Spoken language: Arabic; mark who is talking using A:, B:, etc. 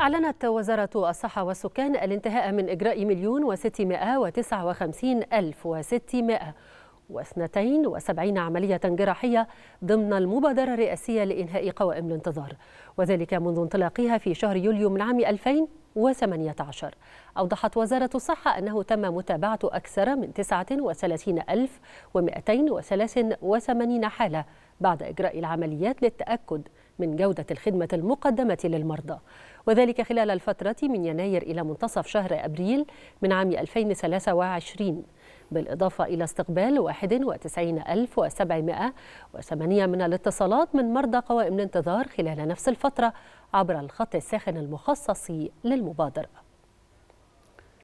A: أعلنت وزارة الصحة والسكان الانتهاء من إجراء مليون وستمائة وتسعة وخمسين ألف وستمائة واثنتين وسبعين عملية جراحية ضمن المبادرة الرئاسية لإنهاء قوائم الانتظار وذلك منذ انطلاقها في شهر يوليو من عام 2018 أوضحت وزارة الصحة أنه تم متابعة أكثر من 39283 حالة بعد إجراء العمليات للتأكد من جودة الخدمة المقدمة للمرضى وذلك خلال الفترة من يناير إلى منتصف شهر أبريل من عام 2023 بالإضافة إلى استقبال 91708 من الاتصالات من مرضى قوائم الانتظار خلال نفس الفترة عبر الخط الساخن المخصص للمبادرة